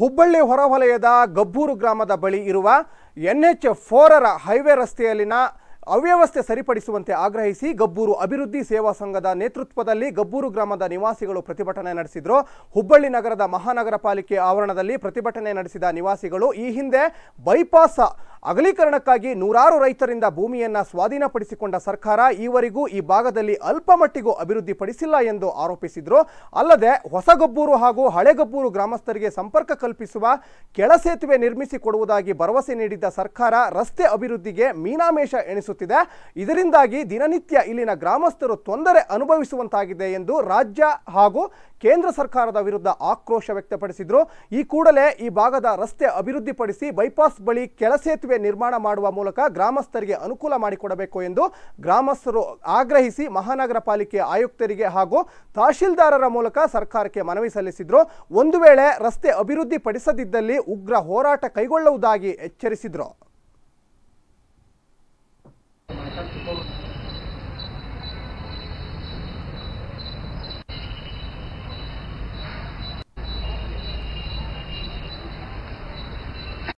ಹುಬ್ಬಳ್ಳಿ ಹೊರವಲಯದ ಗಬ್ಬೂರು ಗ್ರಾಮದ ಬಳಿ ಇರುವ ಎನ್ಎಚ್ ಫೋರರ ಹೈವೇ ರಸ್ತೆಯಲ್ಲಿನ ಅವ್ಯವಸ್ಥೆ ಸರಿಪಡಿಸುವಂತೆ ಆಗ್ರಹಿಸಿ ಗಬ್ಬೂರು ಅಭಿವೃದ್ಧಿ ಸೇವಾ ಸಂಘದ ನೇತೃತ್ವದಲ್ಲಿ ಗಬ್ಬೂರು ಗ್ರಾಮದ ನಿವಾಸಿಗಳು ಪ್ರತಿಭಟನೆ ನಡೆಸಿದರು ಹುಬ್ಬಳ್ಳಿ ನಗರದ ಮಹಾನಗರ ಪಾಲಿಕೆ ಆವರಣದಲ್ಲಿ ಪ್ರತಿಭಟನೆ ನಡೆಸಿದ ನಿವಾಸಿಗಳು ಈ ಹಿಂದೆ ಬೈಪಾಸ್ ಅಗಲೀಕರಣಕ್ಕಾಗಿ ನೂರಾರು ರೈತರಿಂದ ಭೂಮಿಯನ್ನು ಸ್ವಾಧೀನಪಡಿಸಿಕೊಂಡ ಸರ್ಕಾರ ಈವರೆಗೂ ಈ ಭಾಗದಲ್ಲಿ ಅಲ್ಪಮಟ್ಟಿಗೂ ಅಭಿವೃದ್ಧಿಪಡಿಸಿಲ್ಲ ಎಂದು ಆರೋಪಿಸಿದರು ಅಲ್ಲದೆ ಹೊಸಗೊಬ್ಬೂರು ಹಾಗೂ ಹಳೆಗೊಬ್ಬೂರು ಗ್ರಾಮಸ್ಥರಿಗೆ ಸಂಪರ್ಕ ಕಲ್ಪಿಸುವ ಕೆಳ ಸೇತುವೆ ನಿರ್ಮಿಸಿಕೊಡುವುದಾಗಿ ಭರವಸೆ ನೀಡಿದ್ದ ಸರ್ಕಾರ ರಸ್ತೆ ಅಭಿವೃದ್ಧಿಗೆ ಮೀನಾಮೇಷ ಎಣಿಸುತ್ತಿದೆ ಇದರಿಂದಾಗಿ ದಿನನಿತ್ಯ ಇಲ್ಲಿನ ಗ್ರಾಮಸ್ಥರು ತೊಂದರೆ ಅನುಭವಿಸುವಂತಾಗಿದೆ ಎಂದು ರಾಜ್ಯ ಹಾಗೂ ಕೇಂದ್ರ ಸರ್ಕಾರದ ವಿರುದ್ಧ ಆಕ್ರೋಶ ವ್ಯಕ್ತಪಡಿಸಿದರು ಈ ಕೂಡಲೇ ಈ ಭಾಗದ ರಸ್ತೆ ಅಭಿವೃದ್ಧಿಪಡಿಸಿ ಬೈಪಾಸ್ ಬಳಿ ಕೆಳ ಸೇತುವೆ ನಿರ್ಮಾಣ ಮಾಡುವ ಮೂಲಕ ಗ್ರಾಮಸ್ಥರಿಗೆ ಅನುಕೂಲ ಮಾಡಿಕೊಡಬೇಕು ಎಂದು ಗ್ರಾಮಸ್ಥರು ಆಗ್ರಹಿಸಿ ಮಹಾನಗರ ಪಾಲಿಕೆ ಆಯುಕ್ತರಿಗೆ ಹಾಗೂ ತಹಶೀಲ್ದಾರರ ಮೂಲಕ ಸರ್ಕಾರಕ್ಕೆ ಮನವಿ ಸಲ್ಲಿಸಿದ್ರು ಒಂದು ವೇಳೆ ರಸ್ತೆ ಅಭಿವೃದ್ಧಿ ಪಡಿಸದಿದ್ದಲ್ಲಿ ಉಗ್ರ ಹೋರಾಟ ಕೈಗೊಳ್ಳುವುದಾಗಿ ಎಚ್ಚರಿಸಿದ್ರು